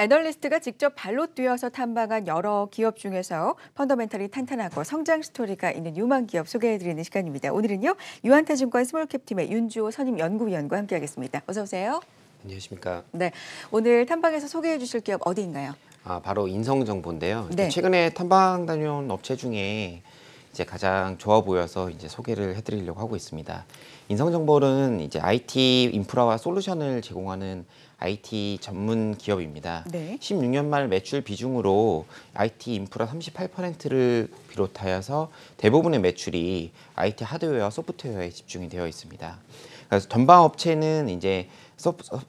애널리스트가 직접 발로 뛰어서 탐방한 여러 기업 중에서 펀더멘털이 탄탄하고 성장 스토리가 있는 유망 기업 소개해드리는 시간입니다. 오늘은요. 유한타증권 스몰캡팀의 윤주호 선임 연구위원과 함께하겠습니다. 어서 오세요. 안녕하십니까. 네, 오늘 탐방에서 소개해 주실 기업 어디인가요? 아, 바로 인성정보인데요. 네. 최근에 탐방 다녀온 업체 중에 이제 가장 좋아 보여서 이제 소개를 해드리려고 하고 있습니다. 인성정보는 이제 IT 인프라와 솔루션을 제공하는 IT 전문 기업입니다. 네. 16년 말 매출 비중으로 IT 인프라 38%를 비롯하여서 대부분의 매출이 IT 하드웨어와 소프트웨어에 집중이 되어 있습니다. 그래서 전방 업체는 이제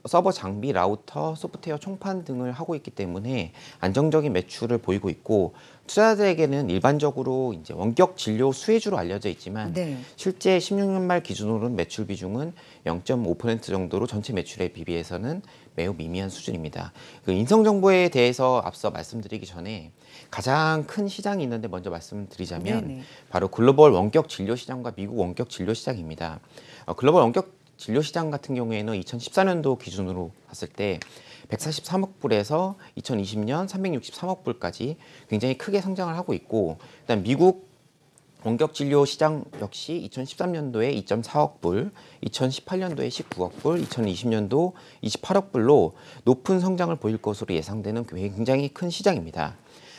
서버 장비, 라우터, 소프트웨어 총판 등을 하고 있기 때문에 안정적인 매출을 보이고 있고 투자자들에게는 일반적으로 이제 원격 진료 수혜주로 알려져 있지만 네. 실제 16년 말 기준으로는 매출 비중은 0.5% 정도로 전체 매출에 비비해서는 매우 미미한 수준입니다. 그 인성 정보에 대해서 앞서 말씀드리기 전에 가장 큰 시장이 있는데 먼저 말씀드리자면 네네. 바로 글로벌 원격 진료 시장과 미국 원격 진료 시장입니다. 어, 글로벌 원격 진료 시장 같은 경우에는 2014년도 기준으로 봤을 때 143억 불에서 2020년 363억 불까지 굉장히 크게 성장을 하고 있고 일단 미국 원격 진료 시장 역시 2013년도에 2.4억 불, 2018년도에 19억 불, 2020년도 28억 불로 높은 성장을 보일 것으로 예상되는 굉장히 큰 시장입니다.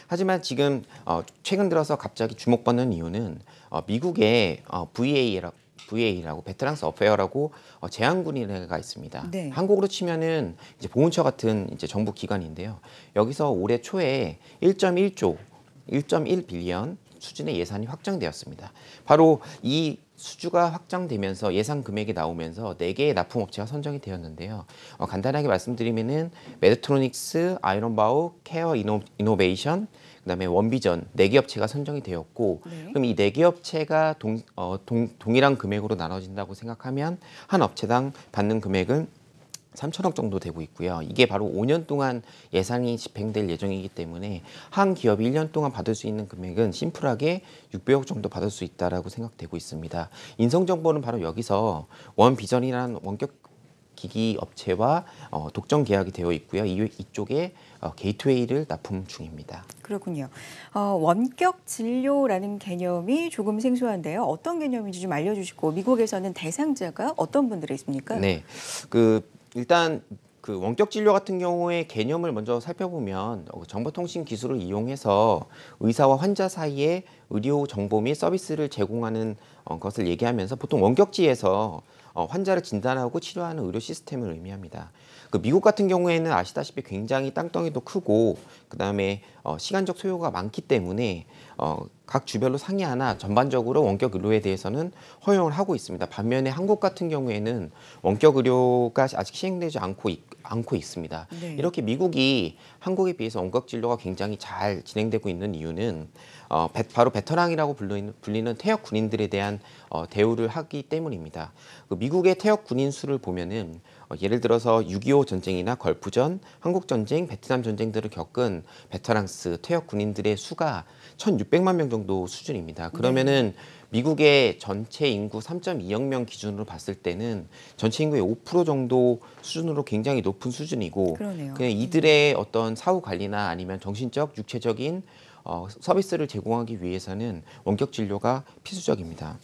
하지만 지금 어, 최근 들어서 갑자기 주목받는 이유는 어, 미국의 어, VA라고 VA라고 베테랑스 어페어라고 어, 재향군이가 있습니다. 네. 한국으로 치면은 이제 보훈처 같은 이제 정부 기관인데요. 여기서 올해 초에 1.1조 1.1 빌리언 수준의 예산이 확정되었습니다. 바로 이 수주가 확정되면서 예상 금액이 나오면서 네개의 납품업체가 선정이 되었는데요. 어, 간단하게 말씀드리면은 메드트로닉스, 아이론바우, 케어 이노, 이노베이션, 그다음에 원비전 네개 업체가 선정이 되었고 네. 그럼 이네개 업체가 동, 어, 동, 동일한 금액으로 나눠진다고 생각하면 한 업체당 받는 금액은 3천억 정도 되고 있고요. 이게 바로 5년 동안 예산이 집행될 예정이기 때문에 한 기업이 1년 동안 받을 수 있는 금액은 심플하게 600억 정도 받을 수 있다라고 생각되고 있습니다. 인성 정보는 바로 여기서 원 비전이라는 원격 기기 업체와 어, 독점 계약이 되어 있고요. 이, 이쪽에 어, 게이트웨이를 납품 중입니다. 그렇군요. 어, 원격 진료라는 개념이 조금 생소한데요. 어떤 개념인지 좀 알려주시고 미국에서는 대상자가 어떤 분들이 있습니까? 네, 그 일단 그 원격 진료 같은 경우에 개념을 먼저 살펴보면 어, 정보통신 기술을 이용해서 의사와 환자 사이에 의료 정보 및 서비스를 제공하는 어, 것을 얘기하면서 보통 원격지에서 어, 환자를 진단하고 치료하는 의료 시스템을 의미합니다. 그 미국 같은 경우에는 아시다시피 굉장히 땅덩이도 크고 그 다음에 어, 시간적 소요가 많기 때문에 어, 각 주별로 상의하나 전반적으로 원격 의료에 대해서는 허용을 하고 있습니다. 반면에 한국 같은 경우에는 원격 의료가 아직 시행되지 않고, 있, 않고 있습니다. 네. 이렇게 미국이 한국에 비해서 원격 진료가 굉장히 잘 진행되고 있는 이유는 어, 배, 바로 베테랑이라고 불리는, 불리는 퇴역 군인들에 대한 어, 대우를 하기 때문입니다. 그 미국의 퇴역 군인 수를 보면은 어, 예를 들어서 6.25 전쟁이나 걸프전, 한국 전쟁, 베트남 전쟁 들을 겪은 베테랑스 퇴역 군인들의 수가 1,600만 명 정도 정도 수준입니다. 네. 그러면은 미국의 전체 인구 3.2억 명 기준으로 봤을 때는 전체 인구의 5% 정도 수준으로 굉장히 높은 수준이고 그러네요. 그냥 네. 이들의 어떤 사후 관리나 아니면 정신적, 육체적인 어, 서비스를 제공하기 위해서는 원격 진료가 필수적입니다.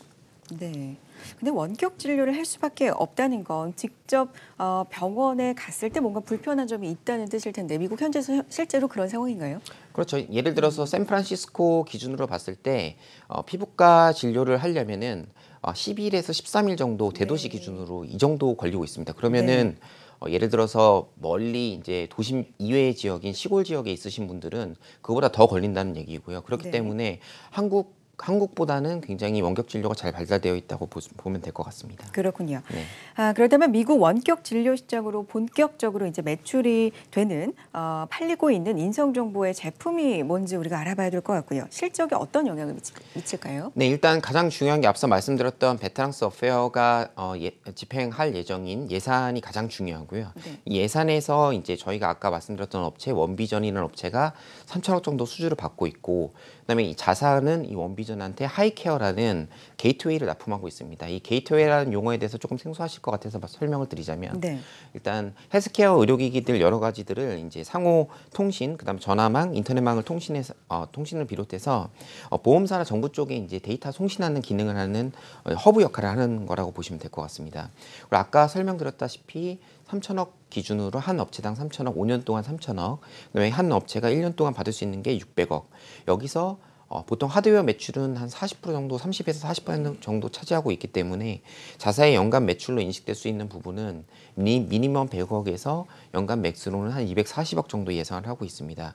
네. 근데 원격 진료를 할 수밖에 없다는 건 직접 어, 병원에 갔을 때 뭔가 불편한 점이 있다는 뜻일 텐데 미국 현재 실제로 그런 상황인가요? 그렇죠. 예를 들어서 샌프란시스코 기준으로 봤을 때 어, 피부과 진료를 하려면은 어, 10일에서 13일 정도 네. 대도시 네. 기준으로 이 정도 걸리고 있습니다. 그러면은 네. 어, 예를 들어서 멀리 이제 도심 이외의 지역인 시골 지역에 있으신 분들은 그보다 더 걸린다는 얘기고요. 그렇기 네. 때문에 한국 한국보다는 굉장히 원격 진료가 잘 발달되어 있다고 보면 될 것 같습니다. 그렇군요. 네. 아, 그렇다면 미국 원격 진료 시장으로 본격적으로 이제 매출이 되는 어, 팔리고 있는 인성 정보의 제품이 뭔지 우리가 알아봐야 될 것 같고요. 실적에 어떤 영향을 미칠, 까요 네, 일단 가장 중요한 게 앞서 말씀드렸던 베테랑스 어페어가 어, 예, 집행할 예정인 예산이 가장 중요하고요. 네. 예산에서 이제 저희가 아까 말씀드렸던 업체 원비전이라는 업체가 3천억 정도 수주를 받고 있고, 그다음에 이 자산은 이 원비 유저한테 하이케어라는 게이트웨이를 납품하고 있습니다. 이 게이트웨이라는 용어에 대해서 조금 생소하실 것 같아서 설명을 드리자면 네. 일단 헬스케어 의료기기들 여러 가지들을 이제 상호 통신, 그다음 전화망, 인터넷망을 통신해서 어, 통신을 비롯해서 어, 보험사나 정부 쪽에 이제 데이터 송신하는 기능을 하는 어, 허브 역할을 하는 거라고 보시면 될 것 같습니다. 그리고 아까 설명드렸다시피 3천억 기준으로 한 업체당 3천억, 5년 동안 3천억, 그다음에 한 업체가 1년 동안 받을 수 있는 게 600억. 여기서 어, 보통 하드웨어 매출은 한 40% 정도, 30에서 40% 음. 정도 차지하고 있기 때문에 자사의 연간 매출로 인식될 수 있는 부분은 미, 미니멈 100억에서 연간 맥스로는 한 240억 정도 예상을 하고 있습니다.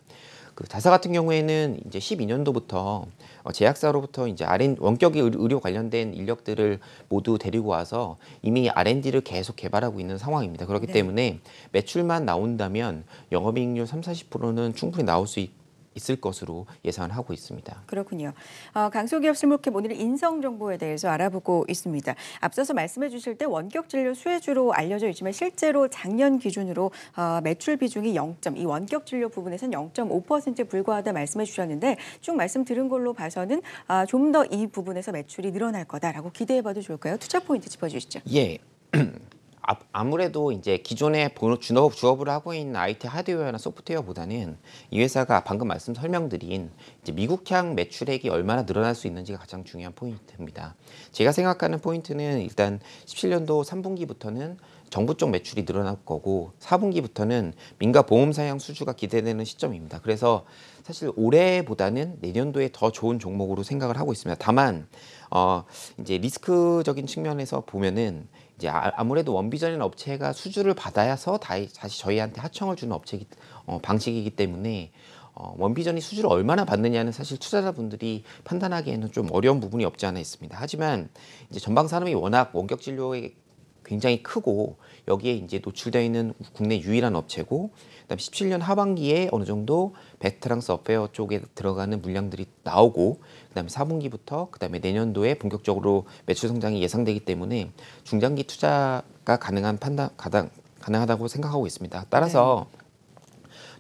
그 자사 같은 경우에는 이제 12년도부터 어, 제약사로부터 이제 R&D 원격 의료 관련된 인력들을 모두 데리고 와서 이미 R&D를 계속 개발하고 있는 상황입니다. 그렇기 네. 때문에 매출만 나온다면 영업이익률 3, 40%는 충분히 나올 수 있, 있을 것으로 예상하고 있습니다. 그렇군요. 어, 강소기업 실무캠 오늘 인성 정보에 대해서 알아보고 있습니다. 앞서서 말씀해 주실 때 원격 진료 수혜주로 알려져 있지만 실제로 작년 기준으로 어, 매출 비중이 0. 이 원격 진료 부분에서는 0.5%에 불과하다 말씀해 주셨는데 쭉 말씀 들은 걸로 봐서는 아, 좀더 이 부분에서 매출이 늘어날 거다라고 기대해 봐도 좋을까요? 투자 포인트 짚어 주시죠. 예. 아무래도 이제 기존에 주업, 주업을 하고 있는 IT 하드웨어나 소프트웨어보다는 이 회사가 방금 말씀 설명드린 이제 미국향 매출액이 얼마나 늘어날 수 있는지가 가장 중요한 포인트입니다. 제가 생각하는 포인트는 일단 17년도 3분기부터는 정부 쪽 매출이 늘어날 거고 4분기부터는 민가 보험 사양 수주가 기대되는 시점입니다. 그래서 사실 올해보다는 내년도에 더 좋은 종목으로 생각을 하고 있습니다. 다만 어 이제 리스크적인 측면에서 보면은 이제 아, 아무래도 원비전인 업체가 수주를 받아서 야 다시 저희한테 하청을 주는 업체기 어, 방식이기 때문에 어, 원비전이 수주를 얼마나 받느냐는 사실 투자자분들이 판단하기에는 좀 어려운 부분이 없지 않아 있습니다. 하지만 이제 전방 산업이 워낙 원격 진료에 굉장히 크고 여기에 이제 노출되어 있는 국내 유일한 업체고 그다음 17년 하반기에 어느 정도 베테랑스 어페어 쪽에 들어가는 물량들이 나오고 그다음에 4분기부터 그다음에 내년도에 본격적으로 매출 성장이 예상되기 때문에 중장기 투자가 가능한 판단 가당, 가능하다고 생각하고 있습니다. 따라서 네.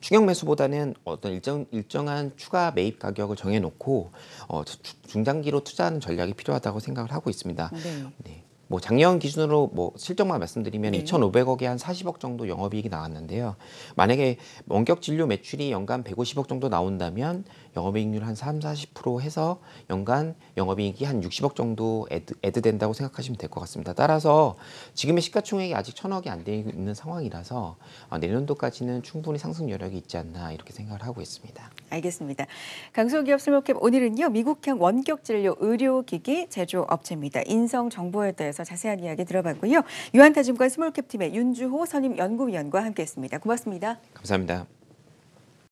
충격 매수보다는 어떤 일정 일정한 추가 매입 가격을 정해놓고 어, 중장기로 투자하는 전략이 필요하다고 생각을 하고 있습니다. 네. 네. 뭐 작년 기준으로 뭐 실적만 말씀드리면 네. 2,500억에 한 40억 정도 영업이익이 나왔는데요. 만약에 원격 진료 매출이 연간 150억 정도 나온다면 영업이익률 한 3, 40% 해서 연간 영업이익이 한 60억 정도 애드, 애드된다고 생각하시면 될 것 같습니다. 따라서 지금의 시가총액이 아직 1 0 0 0억이안 되어 있는 상황이라서 어, 내년도까지는 충분히 상승 여력이 있지 않나 이렇게 생각을 하고 있습니다. 알겠습니다. 강소기업 슬모캡 오늘은요 미국형 원격 진료 의료기기 제조업체입니다. 인성 정보에 대해서 대해서 자세한 이야기 들어봤고요. 유한타증권 스몰캡팀의 윤주호 선임 연구위원과 함께했습니다. 고맙습니다. 감사합니다.